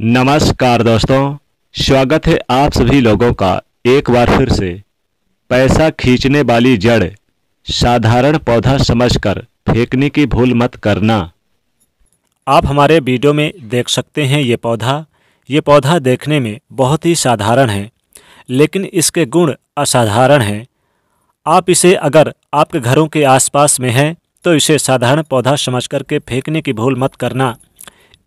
नमस्कार दोस्तों स्वागत है आप सभी लोगों का एक बार फिर से पैसा खींचने वाली जड़ साधारण पौधा समझकर फेंकने की भूल मत करना आप हमारे वीडियो में देख सकते हैं ये पौधा ये पौधा देखने में बहुत ही साधारण है लेकिन इसके गुण असाधारण हैं आप इसे अगर आपके घरों के आसपास में हैं तो इसे साधारण पौधा समझ करके फेंकने की भूल मत करना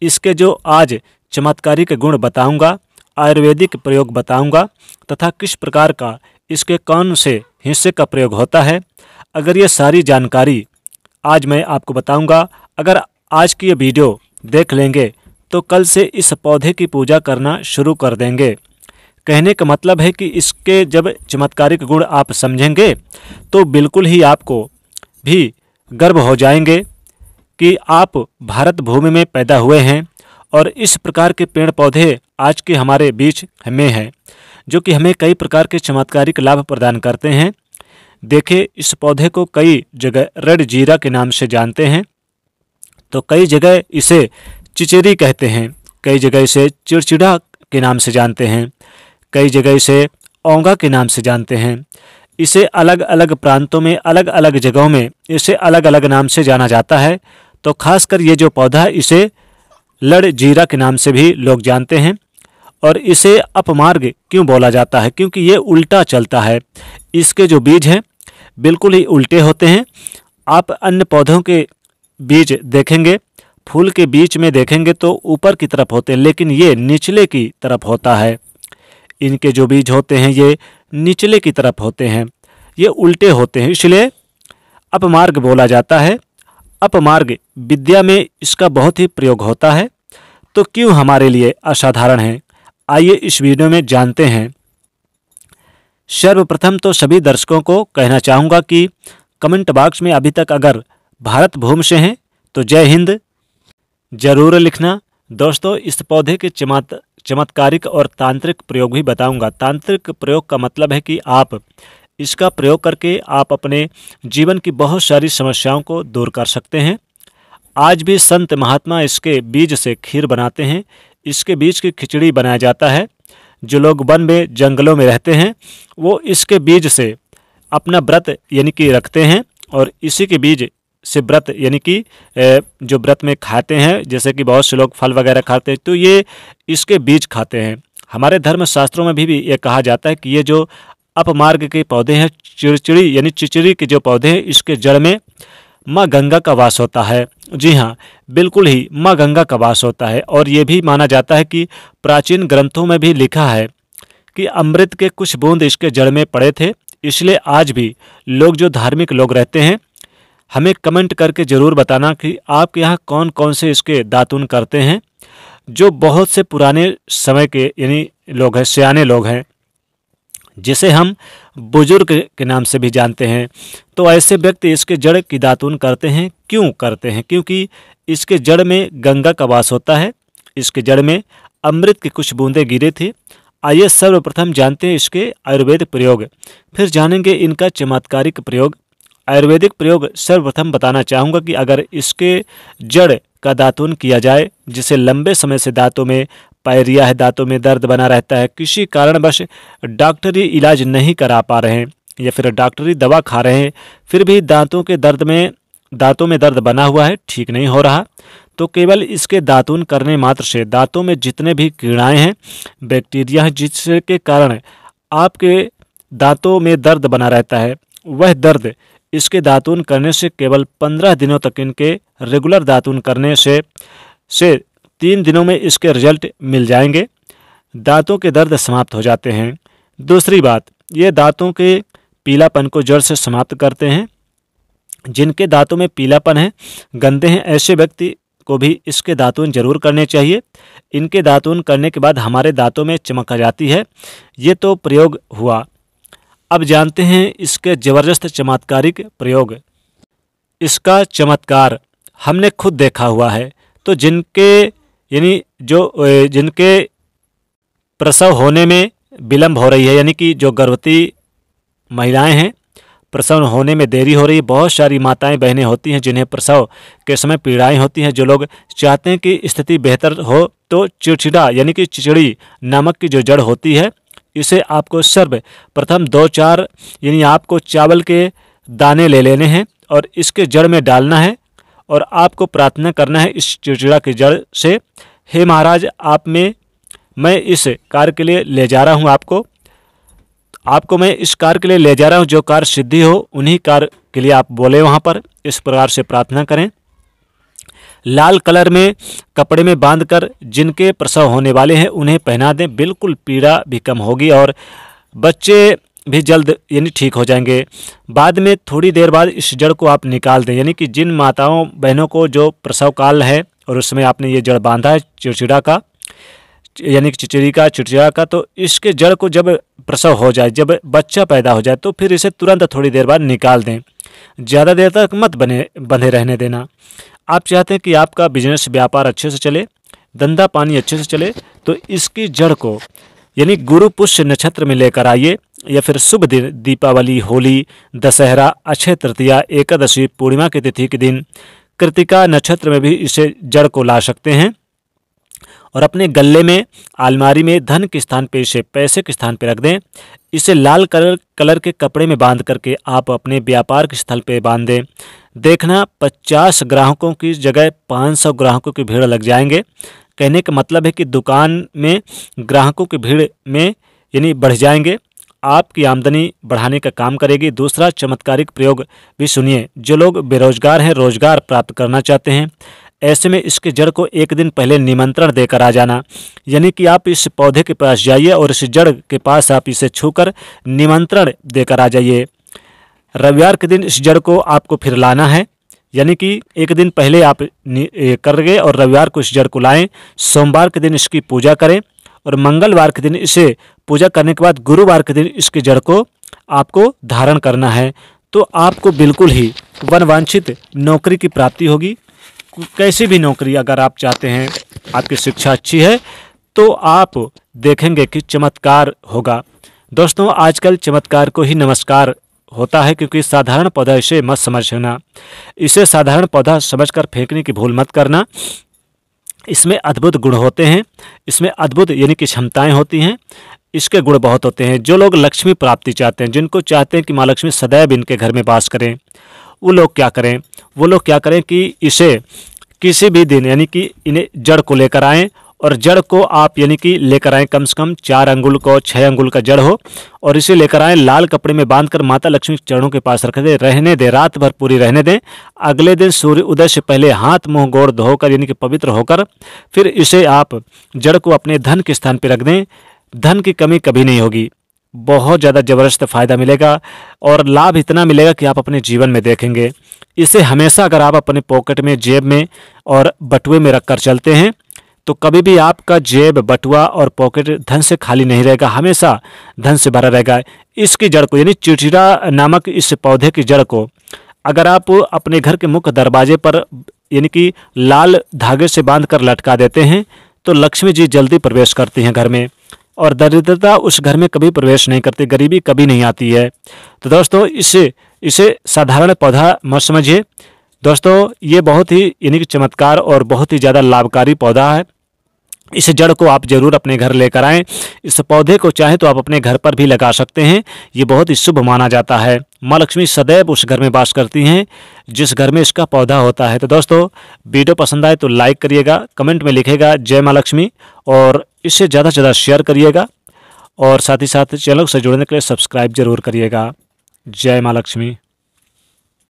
इसके जो आज चमत्कारी के गुण बताऊंगा आयुर्वेदिक प्रयोग बताऊंगा तथा किस प्रकार का इसके कौन से हिस्से का प्रयोग होता है अगर ये सारी जानकारी आज मैं आपको बताऊंगा अगर आज की ये वीडियो देख लेंगे तो कल से इस पौधे की पूजा करना शुरू कर देंगे कहने का मतलब है कि इसके जब चमत्कारिक गुण आप समझेंगे तो बिल्कुल ही आपको भी गर्व हो जाएंगे कि आप भारत भूमि में पैदा हुए हैं और इस प्रकार के पेड़ पौधे आज के हमारे बीच में हैं जो कि हमें कई प्रकार के चमत्कारिक लाभ प्रदान करते हैं देखे इस पौधे को कई जगह रेड जीरा के नाम से जानते हैं तो कई जगह इसे चिचेरी कहते हैं कई जगह इसे चिड़चिड़ा के नाम से जानते हैं कई जगह इसे ओंगा के नाम से जानते हैं इसे अलग अलग प्रांतों में अलग अलग जगहों में इसे अलग अलग नाम से जाना जाता है तो खासकर ये जो पौधा इसे लड़ जीरा के नाम से भी लोग जानते हैं और इसे अपमार्ग क्यों बोला जाता है क्योंकि ये उल्टा चलता है इसके जो बीज हैं बिल्कुल ही उल्टे होते हैं आप अन्य पौधों के बीज देखेंगे फूल के बीच में देखेंगे तो ऊपर की तरफ होते हैं लेकिन ये निचले की तरफ होता है इनके जो बीज होते हैं ये निचले की तरफ होते हैं ये उल्टे होते हैं इसलिए अपमार्ग बोला जाता है अपमार्ग विद्या में इसका बहुत ही प्रयोग होता है तो क्यों हमारे लिए असाधारण है आइए इस वीडियो में जानते हैं सर्वप्रथम तो सभी दर्शकों को कहना चाहूँगा कि कमेंट बॉक्स में अभी तक अगर भारत भूमि से हैं तो जय हिंद जरूर लिखना दोस्तों इस पौधे के चमत् चमत्कारिक और तांत्रिक प्रयोग भी बताऊंगा तांत्रिक प्रयोग का मतलब है कि आप इसका प्रयोग करके आप अपने जीवन की बहुत सारी समस्याओं को दूर कर सकते हैं आज भी संत महात्मा इसके बीज से खीर बनाते हैं इसके बीज की खिचड़ी बनाया जाता है जो लोग वन में जंगलों में रहते हैं वो इसके बीज से अपना व्रत यानी कि रखते हैं और इसी के बीज से व्रत यानी कि जो व्रत में खाते हैं जैसे कि बहुत से लोग फल वगैरह खाते हैं तो ये इसके बीज खाते हैं हमारे धर्म शास्त्रों में भी, भी ये कहा जाता है कि ये जो अपमार्ग के पौधे हैं चिड़चिड़ी यानी चिचड़ी के जो पौधे हैं इसके जड़ में माँ गंगा का वास होता है जी हाँ बिल्कुल ही माँ गंगा का वास होता है और ये भी माना जाता है कि प्राचीन ग्रंथों में भी लिखा है कि अमृत के कुछ बूंद इसके जड़ में पड़े थे इसलिए आज भी लोग जो धार्मिक लोग रहते हैं हमें कमेंट करके ज़रूर बताना कि आप यहाँ कौन कौन से इसके दातुन करते हैं जो बहुत से पुराने समय के यानी लोग हैं सियाने लोग हैं जिसे हम बुजुर्ग के नाम से भी जानते हैं तो ऐसे व्यक्ति इसके जड़ की दातुन करते हैं क्यों करते हैं क्योंकि इसके जड़ में गंगा का वास होता है इसके जड़ में अमृत की कुछ बूंदें गिरे थी आइए सर्वप्रथम जानते हैं इसके आयुर्वेद प्रयोग फिर जानेंगे इनका चमत्कारिक प्रयोग आयुर्वेदिक प्रयोग सर्वप्रथम बताना चाहूँगा कि अगर इसके जड़ का दातुन किया जाए जिसे लंबे समय से दांतों में पायरिया है दांतों में दर्द बना रहता है किसी कारणवश डॉक्टरी इलाज नहीं करा पा रहे हैं या फिर डॉक्टरी दवा खा रहे हैं फिर भी दांतों के दर्द में दांतों में दर्द बना हुआ है ठीक नहीं हो रहा तो केवल इसके दातून करने मात्र से दांतों में जितने भी कीड़ाएँ हैं बैक्टीरिया हैं जिसके कारण आपके दांतों में दर्द बना रहता है वह दर्द इसके दातून करने से केवल पंद्रह दिनों तक इनके रेगुलर दातून करने से से तीन दिनों में इसके रिजल्ट मिल जाएंगे दांतों के दर्द समाप्त हो जाते हैं दूसरी बात ये दांतों के पीलापन को जड़ से समाप्त करते हैं जिनके दांतों में पीलापन है गंदे हैं ऐसे व्यक्ति को भी इसके दातून जरूर करने चाहिए इनके दातून करने के बाद हमारे दांतों में चमक आ जाती है ये तो प्रयोग हुआ अब जानते हैं इसके ज़बरदस्त चमत्कारिक प्रयोग इसका चमत्कार हमने खुद देखा हुआ है तो जिनके यानी जो जिनके प्रसव होने में विलम्ब हो रही है यानी कि जो गर्भवती महिलाएं हैं प्रसव होने में देरी हो रही है बहुत सारी माताएं बहनें होती हैं जिन्हें प्रसव के समय पीड़ाएं होती हैं जो लोग चाहते हैं कि स्थिति बेहतर हो तो चिड़चिड़ा यानी कि चिचड़ी नामक की जो जड़ होती है इसे आपको सर्व प्रथम दो चार यानी आपको चावल के दाने ले लेने हैं और इसके जड़ में डालना है और आपको प्रार्थना करना है इस चिड़चिड़ा की जड़ से हे महाराज आप में मैं इस कार्य के लिए ले जा रहा हूँ आपको आपको मैं इस कार्य के लिए ले जा रहा हूँ जो कार्य सिद्धि हो उन्हीं कार्य के लिए आप बोले वहाँ पर इस प्रकार से प्रार्थना करें लाल कलर में कपड़े में बांधकर जिनके प्रसव होने वाले हैं उन्हें पहना दें बिल्कुल पीड़ा भी कम होगी और बच्चे भी जल्द यानी ठीक हो जाएंगे बाद में थोड़ी देर बाद इस जड़ को आप निकाल दें यानी कि जिन माताओं बहनों को जो प्रसव काल है और उसमें आपने ये जड़ बांधा है चिड़चिड़ा का यानी कि चिचड़ी का चिड़चिड़ा का तो इसके जड़ को जब प्रसव हो जाए जब बच्चा पैदा हो जाए तो फिर इसे तुरंत थोड़ी देर बाद निकाल दें ज़्यादा देर तक मत बने बंधे रहने देना आप चाहते हैं कि आपका बिजनेस व्यापार अच्छे से चले धंधा पानी अच्छे से चले तो इसकी जड़ को यानी गुरु पुष्य नक्षत्र में लेकर आइए या फिर शुभ दिन दीपावली होली दशहरा अक्षय तृतीया एकादशी पूर्णिमा की तिथि के दिन कृतिका नक्षत्र में भी इसे जड़ को ला सकते हैं और अपने गले में आलमारी में धन के स्थान पर इसे पैसे के स्थान पर रख दें इसे लाल कलर कलर के कपड़े में बांध करके आप अपने व्यापार के स्थल पर बांध दें देखना 50 ग्राहकों की जगह 500 ग्राहकों की भीड़ लग जाएंगे कहने का मतलब है कि दुकान में ग्राहकों की भीड़ में यानी बढ़ जाएंगे आपकी आमदनी बढ़ाने का काम करेगी दूसरा चमत्कारिक प्रयोग भी सुनिए जो लोग बेरोजगार हैं रोजगार प्राप्त करना चाहते हैं ऐसे में इसके जड़ को एक दिन पहले निमंत्रण देकर आ जाना यानी कि आप इस पौधे के पास जाइए और इस जड़ के पास आप इसे छूकर निमंत्रण देकर आ जाइए रविवार के दिन इस जड़ को आपको फिर लाना है यानी कि एक दिन पहले आप कर गए और रविवार को इस जड़ को लाएं सोमवार के दिन इसकी पूजा करें और मंगलवार के दिन इसे पूजा करने के बाद गुरुवार के दिन इसकी जड़ को आपको धारण करना है तो आपको बिल्कुल ही वनवांछित नौकरी की प्राप्ति होगी कैसी भी नौकरी अगर आप चाहते हैं आपकी शिक्षा अच्छी है तो आप देखेंगे कि चमत्कार होगा दोस्तों आजकल चमत्कार को ही नमस्कार होता है क्योंकि साधारण पौधा इसे मत समझना इसे साधारण पौधा समझकर फेंकने की भूल मत करना इसमें अद्भुत गुण होते हैं इसमें अद्भुत यानी कि क्षमताएँ होती हैं इसके गुण बहुत होते हैं जो लोग लक्ष्मी प्राप्ति चाहते हैं जिनको चाहते हैं कि माँ लक्ष्मी सदैव इनके घर में बास करें वो लोग क्या करें वो लोग क्या करें कि इसे किसी भी दिन यानी कि इन्हें जड़ को लेकर आएँ और जड़ को आप यानी कि लेकर आएँ कम से कम चार अंगुल को छः अंगुल का जड़ हो और इसे लेकर आएँ लाल कपड़े में बांधकर माता लक्ष्मी के चरणों के पास रख दें रहने दें रात भर पूरी रहने दें अगले दिन सूर्य उदय से पहले हाथ मुंह गोड़ धोकर यानी कि पवित्र होकर फिर इसे आप जड़ को अपने धन के स्थान पर रख दें धन की कमी कभी नहीं होगी बहुत ज़्यादा ज़बरदस्त फ़ायदा मिलेगा और लाभ इतना मिलेगा कि आप अपने जीवन में देखेंगे इसे हमेशा अगर आप अपने पॉकेट में जेब में और बटुए में रख कर चलते हैं तो कभी भी आपका जेब बटुआ और पॉकेट धन से खाली नहीं रहेगा हमेशा धन से भरा रहेगा इसकी जड़ को यानी चिड़चिड़ा नामक इस पौधे की जड़ को अगर आप अपने घर के मुख्य दरवाजे पर यानी कि लाल धागे से बांध कर लटका देते हैं तो लक्ष्मी जी जल्दी प्रवेश करती हैं घर में और दरिद्रता उस घर में कभी प्रवेश नहीं करती गरीबी कभी नहीं आती है तो दोस्तों इसे इसे साधारण पौधा मत समझिए दोस्तों ये बहुत ही यानी कि चमत्कार और बहुत ही ज़्यादा लाभकारी पौधा है इस जड़ को आप जरूर अपने घर लेकर आएँ इस पौधे को चाहे तो आप अपने घर पर भी लगा सकते हैं ये बहुत ही शुभ माना जाता है माँ लक्ष्मी सदैव उस घर में वास करती हैं जिस घर में इसका पौधा होता है तो दोस्तों वीडियो पसंद आए तो लाइक करिएगा कमेंट में लिखेगा जय माँ लक्ष्मी और इससे ज़्यादा से ज़्यादा शेयर करिएगा और साथ ही साथ चैनल से जुड़ने के लिए सब्सक्राइब जरूर करिएगा जय माँ लक्ष्मी